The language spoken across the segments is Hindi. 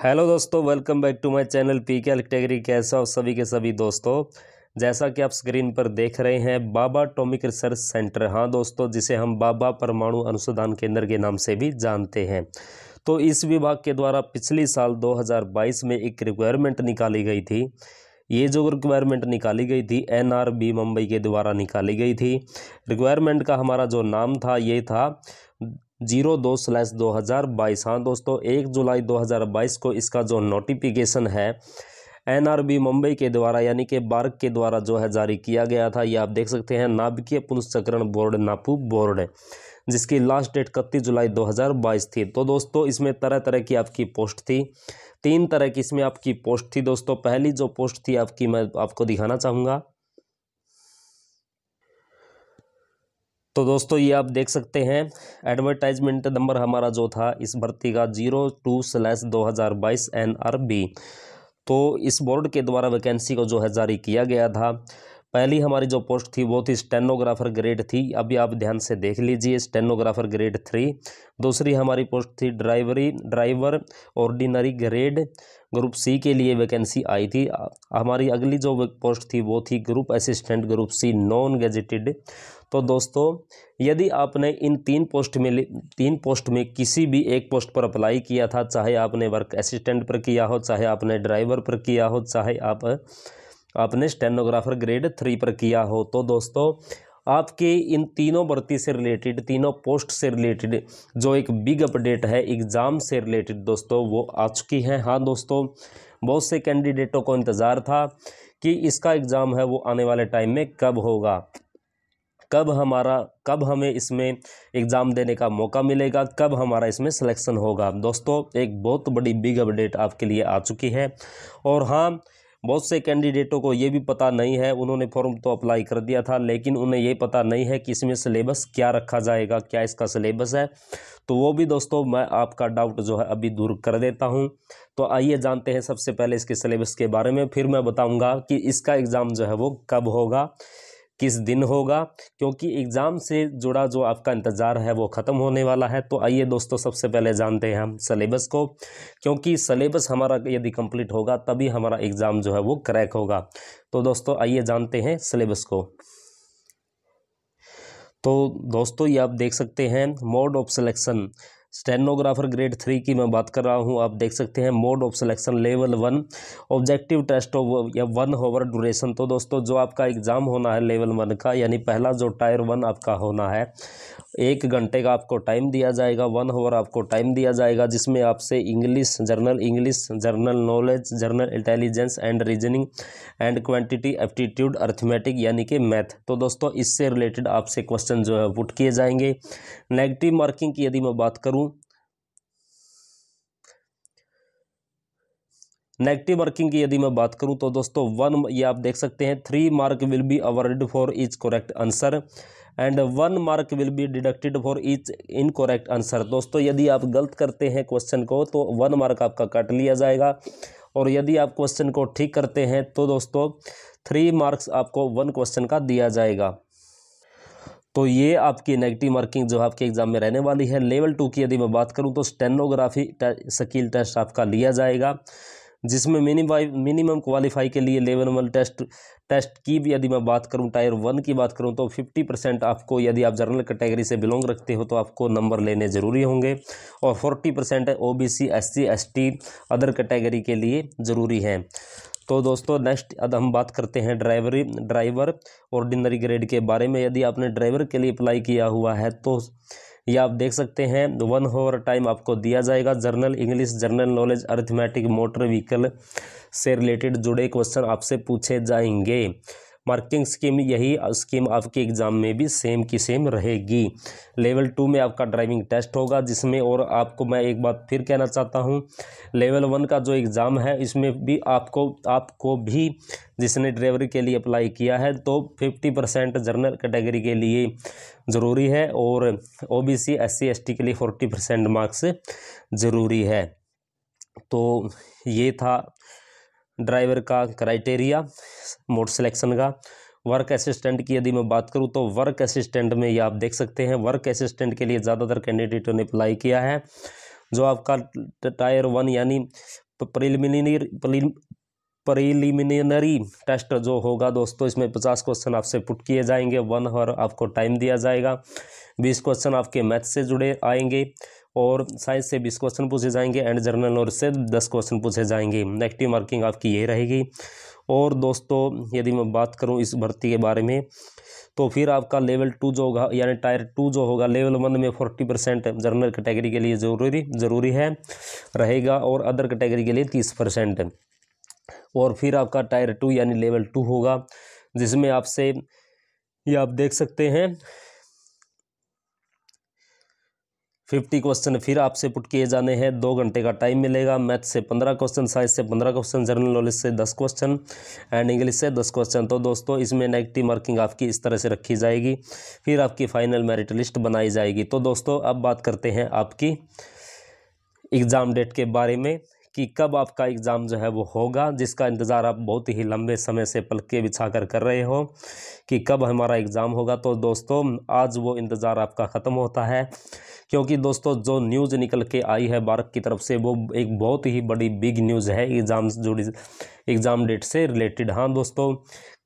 हेलो दोस्तों welcome back to my channel P K category कैसा हो सभी के सभी दोस्तों जैसा कि आप स्क्रीन पर देख रहे हैं बाबा टॉमिक रिसर्च सेंटर हाँ दोस्तों जिसे हम बाबा परमाणु अनुसंधान केंद्र के नाम से भी जानते हैं तो इस विभाग के द्वारा पिछली साल 2022 में एक रिक्वायरमेंट निकाली गई थी ये जो रिक्वायरमेंट निकाली गई थी एन मुंबई के द्वारा निकाली गई थी रिक्वायरमेंट का हमारा जो नाम था ये था जीरो दो स्लैश दो हज़ार बाईस हाँ दोस्तों एक जुलाई दो हज़ार बाईस को इसका जो नोटिफिकेशन है एनआरबी मुंबई के द्वारा यानी कि बार्क के द्वारा जो है जारी किया गया था ये आप देख सकते हैं नाभिकीय पुनश्चक्रण बोर्ड नापू बोर्ड जिसकी लास्ट डेट इकतीस जुलाई 2022 थी तो दोस्तों इसमें तरह तरह की आपकी पोस्ट थी तीन तरह की इसमें आपकी पोस्ट थी दोस्तों पहली जो पोस्ट थी आपकी मैं आपको दिखाना चाहूँगा तो दोस्तों ये आप देख सकते हैं एडवर्टाइजमेंट नंबर हमारा जो था इस भर्ती का जीरो टू स्लैश दो हज़ार बाईस एन आर बी तो इस बोर्ड के द्वारा वैकेंसी को जो है जारी किया गया था पहली हमारी जो पोस्ट थी वो थी स्टेनोग्राफर ग्रेड थी अभी आप ध्यान से देख लीजिए स्टेनोग्राफर ग्रेड थ्री दूसरी हमारी पोस्ट थी ड्राइवरी driver ordinary grade group C के लिए वैकेंसी आई थी हमारी अगली जो पोस्ट थी वो थी group assistant group C non gazetted तो दोस्तों यदि आपने इन तीन पोस्ट में तीन पोस्ट में किसी भी एक पोस्ट पर अप्लाई किया था चाहे आपने वर्क असिस्टेंट पर किया हो चाहे आपने ड्राइवर पर किया हो चाहे आप आपने स्टेनोग्राफर ग्रेड थ्री पर किया हो तो दोस्तों आपके इन तीनों भर्ती से रिलेटेड तीनों पोस्ट से रिलेटेड जो एक बिग अपडेट है एग्ज़ाम से रिलेटेड दोस्तों वो आ चुकी हैं हाँ दोस्तों बहुत से कैंडिडेटों को इंतज़ार था कि इसका एग्ज़ाम है वो आने वाले टाइम में कब होगा कब हमारा कब हमें इसमें एग्ज़ाम देने का मौका मिलेगा कब हमारा इसमें सिलेक्शन होगा दोस्तों एक बहुत बड़ी बिग अपडेट आपके लिए आ चुकी है और हाँ बहुत से कैंडिडेटों को ये भी पता नहीं है उन्होंने फॉर्म तो अप्लाई कर दिया था लेकिन उन्हें ये पता नहीं है कि इसमें सिलेबस क्या रखा जाएगा क्या इसका सिलेबस है तो वो भी दोस्तों मैं आपका डाउट जो है अभी दूर कर देता हूँ तो आइए जानते हैं सबसे पहले इसके सिलेबस के बारे में फिर मैं बताऊँगा कि इसका एग्ज़ाम जो है वो कब होगा किस दिन होगा क्योंकि एग्ज़ाम से जुड़ा जो आपका इंतज़ार है वो ख़त्म होने वाला है तो आइए दोस्तों सबसे पहले जानते हैं हम सलेबस को क्योंकि सलेबस हमारा यदि कंप्लीट होगा तभी हमारा एग्ज़ाम जो है वो क्रैक होगा तो दोस्तों आइए जानते हैं सलेबस को तो दोस्तों ये आप देख सकते हैं mode of selection stenographer grade three की मैं बात कर रहा हूँ आप देख सकते हैं mode of selection level one objective test of या वन होवर ड्यूरेशन तो दोस्तों जो आपका एग्ज़ाम होना है लेवल वन का यानी पहला जो टायर वन आपका होना है एक घंटे का आपको टाइम दिया जाएगा वन होवर आपको टाइम दिया जाएगा जिसमें आपसे English general English general knowledge general intelligence and reasoning and quantitative aptitude arithmetic यानी कि मैथ तो दोस्तों इससे रिलेटेड आपसे क्वेश्चन जो है पुट किए जाएंगे नेगेटिव मार्किंग की यदि मैं बात करूँ नेगेटिव मार्किंग की यदि मैं बात करूं तो दोस्तों वन ये आप देख सकते हैं three mark will be award for each correct answer and one mark will be deducted for each incorrect answer दोस्तों यदि आप गलत करते हैं क्वेश्चन को तो वन मार्क आपका काट लिया जाएगा और यदि आप क्वेश्चन को ठीक करते हैं तो दोस्तों थ्री मार्क्स आपको वन क्वेश्चन का दिया जाएगा तो ये आपकी नेगेटिव मार्किंग जो आपके एग्ज़ाम में रहने वाली है लेवल टू की यदि मैं बात करूँ तो स्टेनोग्राफी स्किल टेस्ट आपका लिया जाएगा जिसमें मिनिमम क्वालिफाई के लिए लेवल वन टेस्ट टेस्ट की भी यदि मैं बात करूं टायर वन की बात करूं तो फिफ्टी परसेंट आपको यदि आप जनरल कैटेगरी से बिलोंग रखते हो तो आपको नंबर लेने ज़रूरी होंगे और forty percent O B C S C S T other category के लिए ज़रूरी है तो दोस्तों नेक्स्ट अब हम बात करते हैं ड्राइवरी ड्राइवर ऑर्डिनरी ग्रेड के बारे में यदि आपने ड्राइवर के लिए अप्लाई किया हुआ है तो ये आप देख सकते हैं वन होवर टाइम आपको दिया जाएगा general English general knowledge arithmetic motor vehicle से रिलेटेड जुड़े क्वेश्चन आपसे पूछे जाएंगे मार्किंग स्कीम यही स्कीम आपके एग्ज़ाम में भी सेम की सेम रहेगी लेवल टू में आपका ड्राइविंग टेस्ट होगा जिसमें और आपको मैं एक बात फिर कहना चाहता हूँ लेवल वन का जो एग्ज़ाम है इसमें भी आपको आपको भी जिसने ड्राइवर के लिए अप्लाई किया है तो फिफ्टी परसेंट जर्नल कैटेगरी के लिए ज़रूरी है और O B C S C S T के लिए फोर्टी परसेंट मार्क्स ज़रूरी है तो ये था ड्राइवर का क्राइटेरिया मोड सिलेक्शन का वर्क असिस्टेंट की यदि मैं बात करूं तो वर्क असिस्टेंट में ये आप देख सकते हैं वर्क असिस्टेंट के लिए ज़्यादातर कैंडिडेटों ने अप्लाई किया है जो आपका टायर वन यानी प्रिलिमिनरी प्रिलिमिनरी टेस्ट जो होगा दोस्तों इसमें पचास क्वेश्चन आपसे पुट किए जाएंगे वन हर आपको टाइम दिया जाएगा बीस क्वेश्चन आपके मैथ से जुड़े आएंगे और साइंस से बीस क्वेश्चन पूछे जाएंगे एंड जर्नल नॉलेज से दस क्वेश्चन पूछे जाएंगे नेगेटिव मार्किंग आपकी ये रहेगी और दोस्तों यदि मैं बात करूँ इस भर्ती के बारे में तो फिर आपका लेवल टू जो होगा यानी टायर टू जो होगा लेवल वन में फोर्टी परसेंट जर्नल कैटेगरी के लिए ज़रूरी ज़रूरी है रहेगा और अदर कैटेगरी के लिए तीस परसेंट और फिर आपका टायर टू यानी लेवल टू होगा जिसमें आपसे ये आप देख सकते हैं फिफ्टी क्वेश्चन फिर आपसे पुट किए जाने हैं दो घंटे का टाइम मिलेगा मैथ से पंद्रह क्वेश्चन साइंस से पंद्रह क्वेश्चन जनरल नॉलेज से दस क्वेश्चन एंड इंग्लिश से दस क्वेश्चन तो दोस्तों इसमें नेगेटिव मार्किंग आपकी इस तरह से रखी जाएगी फिर आपकी फाइनल मेरिट लिस्ट बनाई जाएगी तो दोस्तों अब बात करते हैं आपकी एग्ज़ाम डेट के बारे में कि कब आपका एग्ज़ाम जो है वो होगा जिसका इंतज़ार आप बहुत ही लंबे समय से पलके बिछा कर कर रहे हो कि कब हमारा एग्ज़ाम होगा तो दोस्तों आज वो इंतज़ार आपका ख़त्म होता है क्योंकि दोस्तों जो न्यूज़ निकल के आई है भारत की तरफ से वो एक बहुत ही बड़ी बिग न्यूज़ है एग्ज़ाम जुड़ी एग्ज़ाम डेट से रिलेटेड हाँ दोस्तों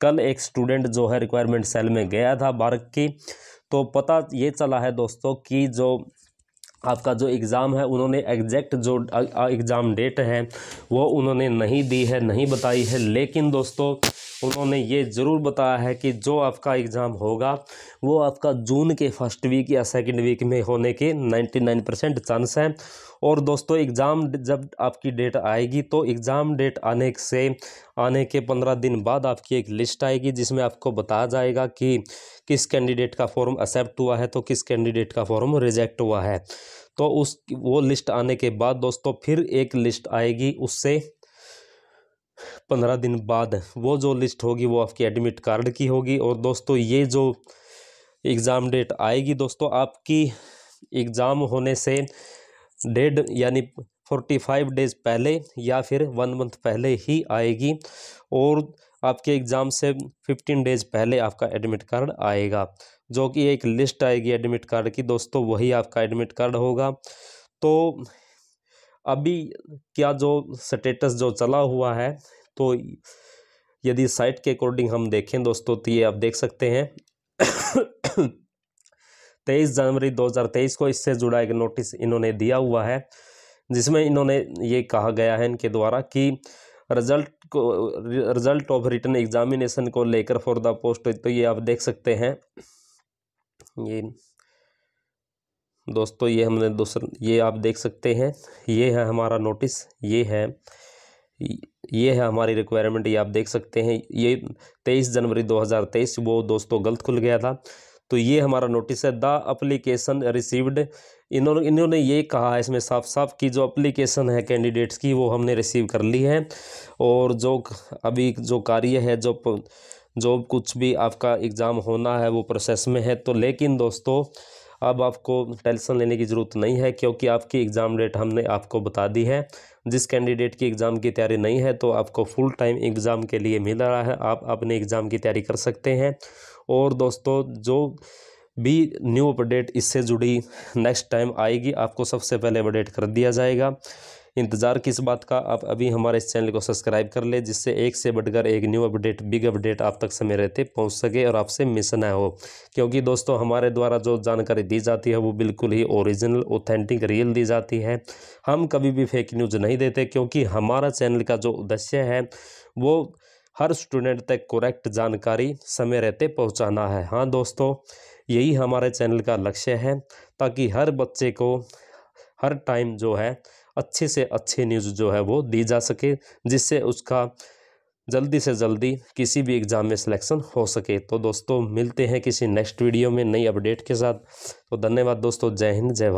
कल एक स्टूडेंट जो है रिक्वायरमेंट सेल में गया था भारत की तो पता ये चला है दोस्तों कि जो आपका जो एग्ज़ाम है उन्होंने एग्जैक्ट जो एग्ज़ाम डेट है वो उन्होंने नहीं दी है नहीं बताई है लेकिन दोस्तों उन्होंने ये ज़रूर बताया है कि जो आपका एग्ज़ाम होगा वो आपका जून के फर्स्ट वीक या सेकंड वीक में होने के 99 परसेंट चांस हैं और दोस्तों एग्ज़ाम जब आपकी डेट आएगी तो एग्ज़ाम डेट आने से आने के पंद्रह दिन बाद आपकी एक लिस्ट आएगी जिसमें आपको बताया जाएगा कि किस कैंडिडेट का फॉर्म एक्सेप्ट हुआ है तो किस कैंडिडेट का फॉर्म रिजेक्ट हुआ है तो उस वो लिस्ट आने के बाद दोस्तों फिर एक लिस्ट आएगी उससे पंद्रह दिन बाद वो जो लिस्ट होगी वो आपकी एडमिट कार्ड की होगी और दोस्तों ये जो एग्ज़ाम डेट आएगी दोस्तों आपकी एग्ज़ाम होने से डेढ़ यानी फोर्टी फाइव डेज़ पहले या फिर वन मंथ पहले ही आएगी और आपके एग्ज़ाम से फिफ्टीन डेज़ पहले आपका एडमिट कार्ड आएगा जो कि एक लिस्ट आएगी एडमिट कार्ड की दोस्तों वही आपका एडमिट कार्ड होगा तो अभी क्या जो स्टेटस जो चला हुआ है तो यदि साइट के अकॉर्डिंग हम देखें दोस्तों तो ये आप देख सकते हैं तेईस जनवरी 2023 को इससे जुड़ा एक नोटिस इन्होंने दिया हुआ है जिसमें इन्होंने ये कहा गया है इनके द्वारा कि रिजल्ट को रिजल्ट ऑफ रिटर्न एग्जामिनेशन को लेकर फॉर द पोस्ट तो ये आप देख सकते हैं ये दोस्तों ये हमने दूसरा ये आप देख सकते हैं ये है हमारा नोटिस ये है ये है हमारी रिक्वायरमेंट ये आप देख सकते हैं ये तेईस जनवरी 2023 वो दोस्तों गलत खुल गया था तो ये हमारा नोटिस है द अप्लीकेशन रिसीव्ड इन्होंने इन्होंने ये कहा है इसमें साफ साफ कि जो अप्लीकेशन है कैंडिडेट्स की वो हमने रिसीव कर ली है और जो अभी जो कार्य है जो जो कुछ भी आपका एग्ज़ाम होना है वो प्रोसेस में है तो लेकिन दोस्तों अब आपको टेंशन लेने की ज़रूरत नहीं है क्योंकि आपकी एग्ज़ाम डेट हमने आपको बता दी है जिस कैंडिडेट की एग्ज़ाम की तैयारी नहीं है तो आपको फुल टाइम एग्ज़ाम के लिए मिल रहा है आप अपने एग्ज़ाम की तैयारी कर सकते हैं और दोस्तों जो भी न्यू अपडेट इससे जुड़ी नेक्स्ट टाइम आएगी आपको सबसे पहले अपडेट कर दिया जाएगा इंतज़ार किस बात का आप अभी हमारे इस चैनल को सब्सक्राइब कर ले जिससे एक से बढ़कर एक न्यू अपडेट बिग अपडेट आप तक समय रहते पहुँच सके और आपसे मिस ना हो क्योंकि दोस्तों हमारे द्वारा जो जानकारी दी जाती है वो बिल्कुल ही ओरिजिनल ऑथेंटिक रियल दी जाती है हम कभी भी फेक न्यूज़ नहीं देते क्योंकि हमारा चैनल का जो उद्देश्य है वो हर स्टूडेंट तक करेक्ट जानकारी समय रहते पहुँचाना है हाँ दोस्तों यही हमारे चैनल का लक्ष्य है ताकि हर बच्चे को हर टाइम जो है अच्छे से अच्छे न्यूज़ जो है वो दी जा सके जिससे उसका जल्दी से जल्दी किसी भी एग्ज़ाम में सिलेक्शन हो सके तो दोस्तों मिलते हैं किसी नेक्स्ट वीडियो में नई अपडेट के साथ तो धन्यवाद दोस्तों जय हिंद जय भारत